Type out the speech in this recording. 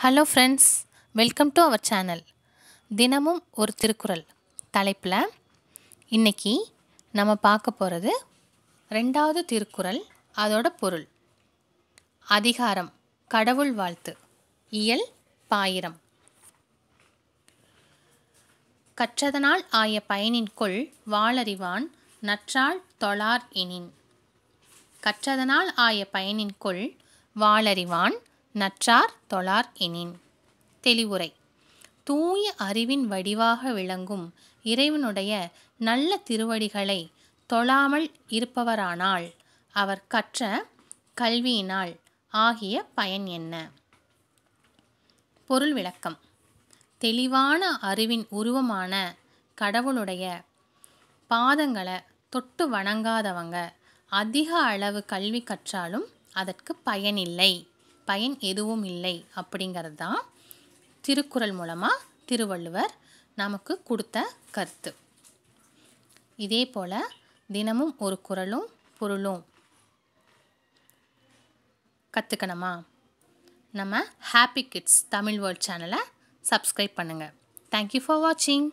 hello friends welcome to our channel தினமும் ஒரு திருக்குறள் தலைப்பில் இன்றைக்கி நம்ம பார்க்க போகிறது ரெண்டாவது திருக்குறள் அதோட பொருள் அதிகாரம் கடவுள் வாழ்த்து இயல் பாயிரம் கற்றதனால் ஆய குள் வாளறிவான் நற்றாள் தொழார் எனின் கற்றதனால் ஆய குள் வாளறிவான் நற்றார் தொழார் எனின் தெளிவுரை தூய அறிவின் வடிவாக விளங்கும் இறைவனுடைய நல்ல திருவடிகளை தொழாமல் இருப்பவரானால் அவர் கற்ற கல்வியினால் ஆகிய பயன் என்ன பொருள் விளக்கம் தெளிவான அறிவின் உருவமான கடவுளுடைய பாதங்களை தொட்டு வணங்காதவங்க அதிக அளவு கல்வி கற்றாலும் அதற்கு பயனில்லை பயன் எதுவும் இல்லை அப்படிங்கிறது தான் திருக்குறள் மூலமாக திருவள்ளுவர் நமக்கு கொடுத்த கருத்து இதே போல் தினமும் ஒரு குரலும் பொருளும் கற்றுக்கணுமா நம்ம ஹாப்பி கிட்ஸ் தமிழ் வேர்ல்ட் சேனலை சப்ஸ்கிரைப் பண்ணுங்கள் தேங்க்யூ ஃபார் வாட்சிங்